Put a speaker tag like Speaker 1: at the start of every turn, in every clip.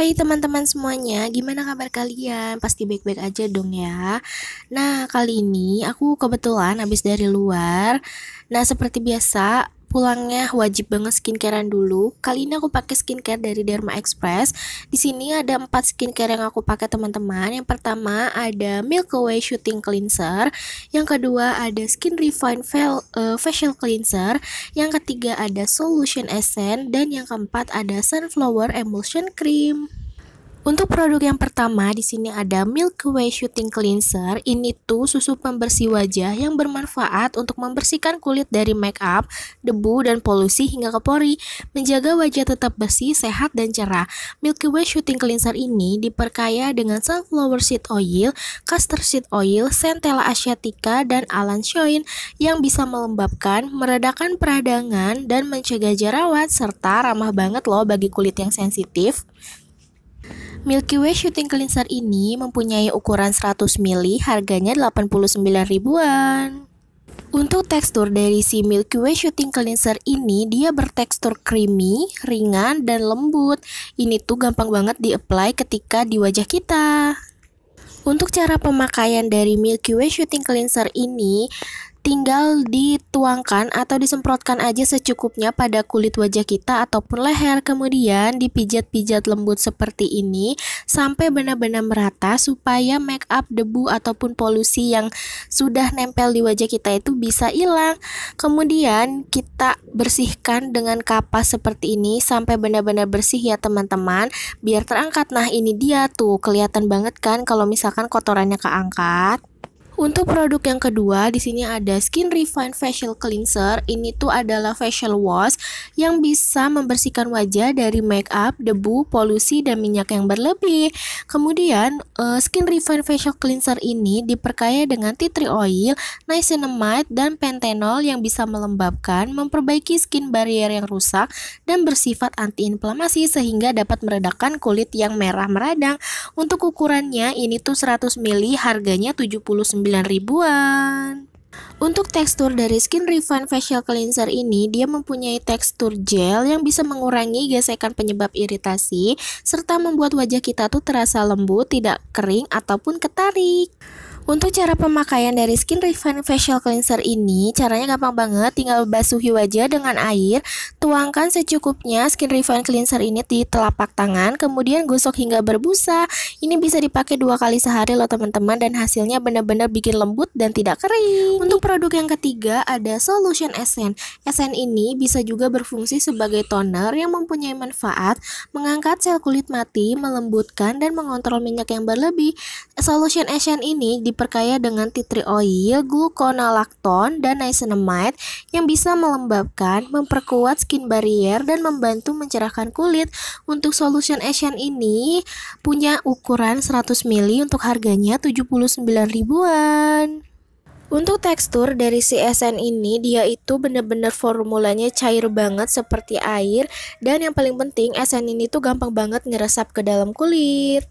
Speaker 1: Hai teman-teman semuanya, gimana kabar kalian? Pasti baik-baik aja dong ya. Nah, kali ini aku kebetulan habis dari luar. Nah, seperti biasa, pulangnya wajib banget skincarean dulu. Kali ini aku pakai skincare dari Derma Express. Di sini ada empat skincare yang aku pakai teman-teman. Yang pertama ada Milk Away Shooting Cleanser, yang kedua ada Skin Refine Fel, uh, Facial Cleanser, yang ketiga ada Solution Essence dan yang keempat ada Sunflower Emulsion Cream. Untuk produk yang pertama di sini ada Milky Way Shooting Cleanser. Ini tuh susu pembersih wajah yang bermanfaat untuk membersihkan kulit dari make up, debu dan polusi hingga ke pori, menjaga wajah tetap bersih, sehat dan cerah. Milky Way Shooting Cleanser ini diperkaya dengan sunflower seed oil, castor seed oil, centella asiatica dan alanchoin yang bisa melembabkan, meredakan peradangan dan mencegah jerawat serta ramah banget loh bagi kulit yang sensitif. Milky Way Shooting Cleanser ini mempunyai ukuran 100 ml, harganya 89 ribuan. Untuk tekstur dari si Milky Way Shooting Cleanser ini, dia bertekstur creamy, ringan, dan lembut. Ini tuh gampang banget di-apply ketika di wajah kita. Untuk cara pemakaian dari Milky Way Shooting Cleanser ini, tinggal dituangkan atau disemprotkan aja secukupnya pada kulit wajah kita ataupun leher kemudian dipijat-pijat lembut seperti ini sampai benar-benar merata supaya make up debu ataupun polusi yang sudah nempel di wajah kita itu bisa hilang kemudian kita bersihkan dengan kapas seperti ini sampai benar-benar bersih ya teman-teman biar terangkat nah ini dia tuh kelihatan banget kan kalau misalkan kotorannya keangkat untuk produk yang kedua, di sini ada Skin Refine Facial Cleanser. Ini tuh adalah facial wash yang bisa membersihkan wajah dari make up, debu, polusi, dan minyak yang berlebih. Kemudian, uh, Skin Refine Facial Cleanser ini diperkaya dengan tea tree oil, niacinamide, dan pentenol yang bisa melembabkan, memperbaiki skin barrier yang rusak, dan bersifat antiinflamasi sehingga dapat meredakan kulit yang merah meradang. Untuk ukurannya, ini tuh 100 ml harganya 79 9 ribuan. Untuk tekstur dari Skin Refine Facial Cleanser ini, dia mempunyai tekstur gel yang bisa mengurangi gesekan penyebab iritasi, serta membuat wajah kita tuh terasa lembut, tidak kering, ataupun ketarik. Untuk cara pemakaian dari Skin Refine Facial Cleanser ini, caranya gampang banget, tinggal basuhi wajah dengan air, tuangkan secukupnya Skin Refine Cleanser ini di telapak tangan, kemudian gosok hingga berbusa. Ini bisa dipakai dua kali sehari loh teman-teman dan hasilnya benar-benar bikin lembut dan tidak kering. Untuk produk yang ketiga ada Solution Essence. Essence ini bisa juga berfungsi sebagai toner yang mempunyai manfaat mengangkat sel kulit mati, melembutkan dan mengontrol minyak yang berlebih. Solution Essence ini di diperkaya dengan tea tree oil, gluconolacton, dan niacinamide yang bisa melembabkan, memperkuat skin barrier, dan membantu mencerahkan kulit. Untuk solution Asian ini punya ukuran 100 ml untuk harganya 79 ribuan. Untuk tekstur dari si SN ini dia itu benar-benar formulanya cair banget seperti air dan yang paling penting SN ini tuh gampang banget ngeresap ke dalam kulit.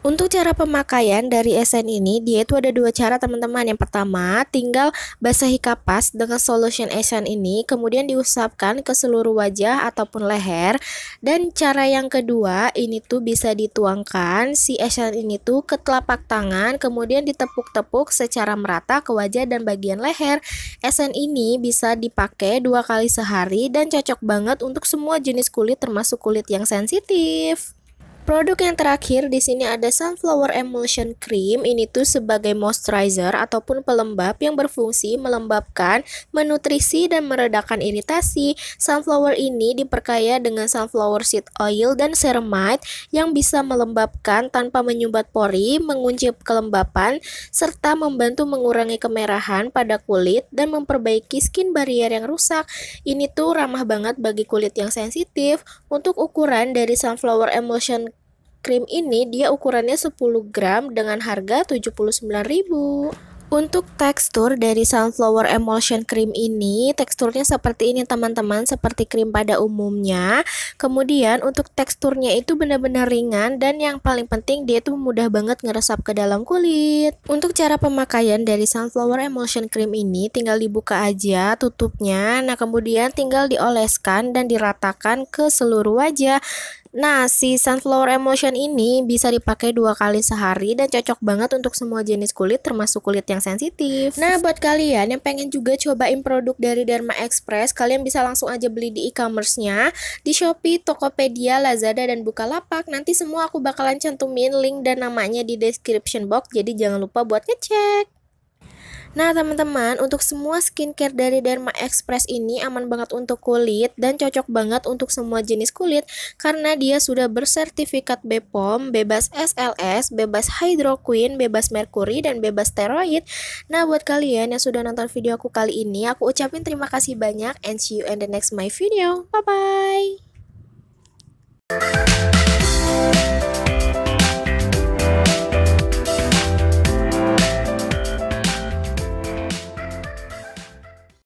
Speaker 1: Untuk cara pemakaian dari esen ini, dia itu ada dua cara teman-teman. Yang pertama, tinggal basahi kapas dengan solution esen ini, kemudian diusapkan ke seluruh wajah ataupun leher. Dan cara yang kedua, ini tuh bisa dituangkan si esen ini tuh ke telapak tangan, kemudian ditepuk-tepuk secara merata ke wajah dan bagian leher. Esen ini bisa dipakai dua kali sehari dan cocok banget untuk semua jenis kulit termasuk kulit yang sensitif. Produk yang terakhir di sini ada Sunflower Emulsion Cream. Ini tuh sebagai moisturizer ataupun pelembab yang berfungsi melembabkan, menutrisi dan meredakan iritasi. Sunflower ini diperkaya dengan sunflower seed oil dan ceramide yang bisa melembabkan tanpa menyumbat pori, mengunci kelembapan serta membantu mengurangi kemerahan pada kulit dan memperbaiki skin barrier yang rusak. Ini tuh ramah banget bagi kulit yang sensitif. Untuk ukuran dari Sunflower Emulsion Krim ini dia ukurannya 10 gram dengan harga 79.000. Untuk tekstur dari sunflower emulsion cream ini, teksturnya seperti ini teman-teman, seperti krim pada umumnya. Kemudian untuk teksturnya itu benar-benar ringan dan yang paling penting dia itu mudah banget ngeresap ke dalam kulit. Untuk cara pemakaian dari sunflower emulsion cream ini tinggal dibuka aja tutupnya. Nah, kemudian tinggal dioleskan dan diratakan ke seluruh wajah. Nah, si sunflower emulsion ini bisa dipakai dua kali sehari dan cocok banget untuk semua jenis kulit termasuk kulit yang sensitif. Nah, buat kalian yang pengen juga cobain produk dari Derma Express, kalian bisa langsung aja beli di e-commerce-nya, di Shopee, Tokopedia, Lazada, dan Bukalapak. Nanti semua aku bakalan cantumin link dan namanya di description box, jadi jangan lupa buat ngecek. Nah teman-teman, untuk semua skincare dari Derma Express ini aman banget untuk kulit dan cocok banget untuk semua jenis kulit karena dia sudah bersertifikat BPOM, bebas SLS, bebas hydroquin, bebas merkuri, dan bebas steroid. Nah buat kalian yang sudah nonton video aku kali ini, aku ucapin terima kasih banyak and see you in the next my video. Bye-bye!